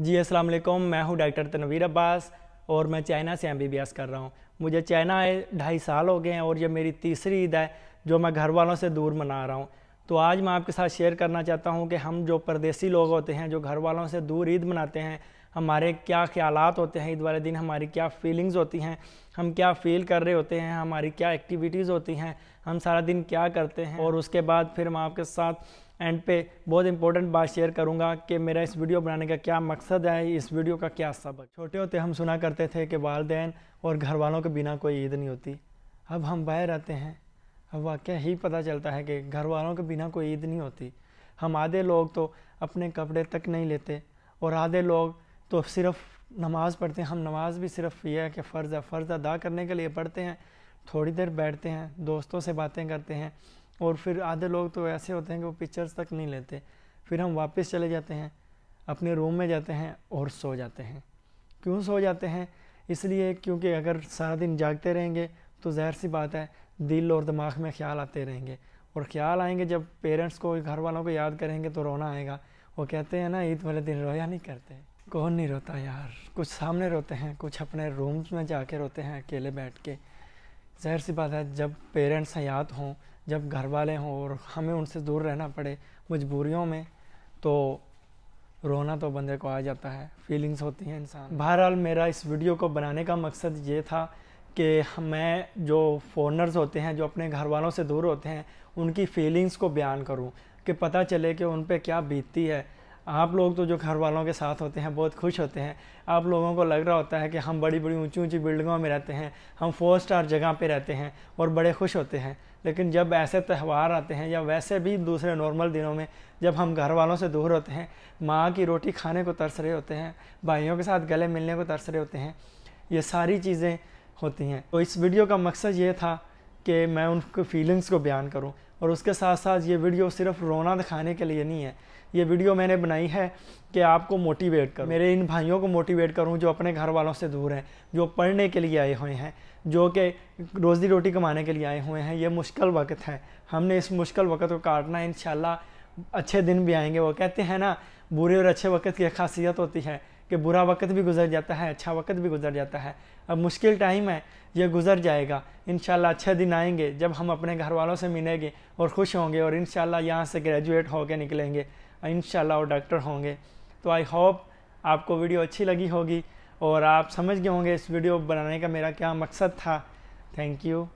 जी अस्सलाम वालेकुम मैं हूं डॉक्टर तनवीर अब्बास और मैं चाइना से एम बी बी एस कर रहा हूं मुझे चाइना आए ढाई साल हो गए हैं और ये मेरी तीसरी ईद है जो मैं घर वालों से दूर मना रहा हूं तो आज मैं आपके साथ शेयर करना चाहता हूं कि हम जो परदेसी लोग होते हैं जो घर वालों से दूर ईद मनाते हैं हमारे क्या ख्याल होते हैं ईद वाले दिन हमारी क्या फीलिंग्स होती हैं हम क्या फ़ील कर रहे होते हैं हमारी क्या एक्टिविटीज़ होती हैं हम सारा दिन क्या करते हैं और उसके बाद फिर मैं आपके साथ एंड पे बहुत इंपॉर्टेंट बात शेयर करूंगा कि मेरा इस वीडियो बनाने का क्या मकसद है इस वीडियो का क्या सबक छोटे होते हम सुना करते थे कि वालदे और घर वालों के बिना कोई ईद नहीं होती अब हम बाहर आते हैं अब वाक्य ही पता चलता है कि घर वालों के बिना कोई ईद नहीं होती हम आधे लोग तो अपने कपड़े तक नहीं लेते और आधे लोग तो सिर्फ नमाज़ पढ़ते हैं हम नमाज़ भी सिर्फ यह है कि फ़र्ज़ फ़र्ज़ अदा करने के लिए पढ़ते हैं थोड़ी देर बैठते हैं दोस्तों से बातें करते हैं और फिर आधे लोग तो ऐसे होते हैं कि वो पिक्चर्स तक नहीं लेते फिर हम वापस चले जाते हैं अपने रूम में जाते हैं और सो जाते हैं क्यों सो जाते हैं इसलिए क्योंकि अगर सारा दिन जागते रहेंगे तो जहर सी बात है दिल और दिमाग में ख्याल आते रहेंगे और ख्याल आएंगे जब पेरेंट्स को घर वालों को याद करेंगे तो रोना आएगा वो कहते हैं ना ईद वाले दिन रोया नहीं करते कौन नहीं रोता यार कुछ सामने रोते हैं कुछ अपने रूम्स में जाके रोते हैं अकेले बैठ के जहर सी बात है जब पेरेंट्स हयात हों जब घर वाले हों और हमें उनसे दूर रहना पड़े मजबूरियों में तो रोना तो बंदे को आ जाता है फीलिंग्स होती हैं इंसान बहरहाल मेरा इस वीडियो को बनाने का मकसद ये था कि मैं जो फॉरनर्स होते हैं जो अपने घर वालों से दूर होते हैं उनकी फीलिंग्स को बयान करूं कि पता चले कि उन पर क्या बीतती है आप लोग तो जो घर वालों के साथ होते हैं बहुत खुश होते हैं आप लोगों को लग रहा होता है कि हम बड़ी बड़ी ऊंची ऊंची बिल्डिंगों में रहते हैं हम फोर स्टार जगह पे रहते हैं और बड़े खुश होते हैं लेकिन जब ऐसे त्यौहार आते हैं या वैसे भी दूसरे नॉर्मल दिनों में जब हम घर वालों से दूर होते हैं माँ की रोटी खाने को तरस रहे होते हैं भाइयों के साथ गले मिलने को तरस रहे होते हैं ये सारी चीज़ें होती हैं तो इस वीडियो का मकसद ये था कि मैं उनके फीलिंग्स को बयान करूं और उसके साथ साथ ये वीडियो सिर्फ रोना दिखाने के लिए नहीं है ये वीडियो मैंने बनाई है कि आपको मोटिवेट करूं मेरे इन भाइयों को मोटिवेट करूं जो अपने घर वालों से दूर हैं जो पढ़ने के लिए आए हुए हैं जो कि रोज़ी रोटी कमाने के लिए आए हुए हैं ये मुश्किल वक्त है हमने इस मुश्किल वक्त को काटना है इन अच्छे दिन भी आएंगे वो कहते हैं ना बुरे और अच्छे वक्त की खासियत होती है कि बुरा वक्त भी गुजर जाता है अच्छा वक्त भी गुजर जाता है अब मुश्किल टाइम है यह गुजर जाएगा इन अच्छे दिन आएंगे जब हम अपने घर वालों से मिलेंगे और खुश होंगे और इन यहाँ से ग्रेजुएट होकर निकलेंगे इन और डॉक्टर होंगे तो आई होप आपको वीडियो अच्छी लगी होगी और आप समझ गए होंगे इस वीडियो बनाने का मेरा क्या मकसद था थैंक यू